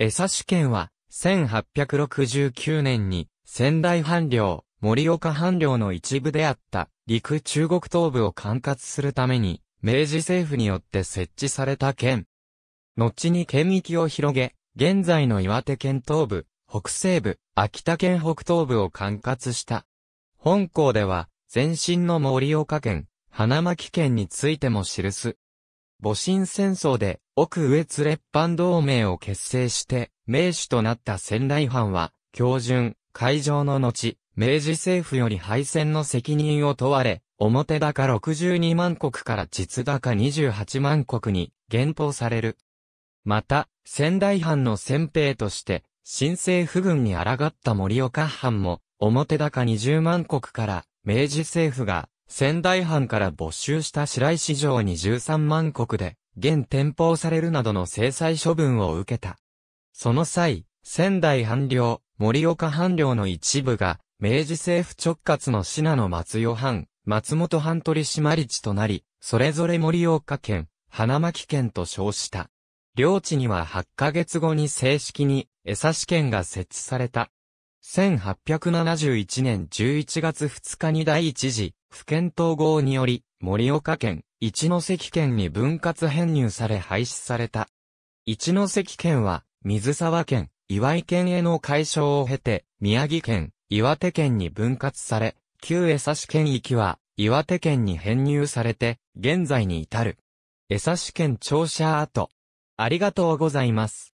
江差県は、1869年に、仙台藩領、盛岡藩領の一部であった、陸中国東部を管轄するために、明治政府によって設置された県。後に県域を広げ、現在の岩手県東部、北西部、秋田県北東部を管轄した。本校では、前身の盛岡県、花巻県についても記す。戊辰戦争で奥上津列藩同盟を結成して、名手となった仙台藩は、教順、会場の後、明治政府より敗戦の責任を問われ、表高62万国から実高28万国に減俸される。また、仙台藩の先兵として、新政府軍に抗った森岡藩も、表高20万国から明治政府が仙台藩から没収した白石城に13万国で現転放されるなどの制裁処分を受けた。その際、仙台藩領、森岡藩領の一部が、明治政府直轄の信濃松代藩、松本藩取締地となり、それぞれ森岡県、花巻県と称した。領地には8ヶ月後に正式に、江差県が設置された。1871年11月2日に第一次、府県統合により、盛岡県、一関県に分割編入され廃止された。一関県は、水沢県、岩井県への解消を経て、宮城県、岩手県に分割され、旧江差県域は、岩手県に編入されて、現在に至る。江差県庁舎跡。ありがとうございます。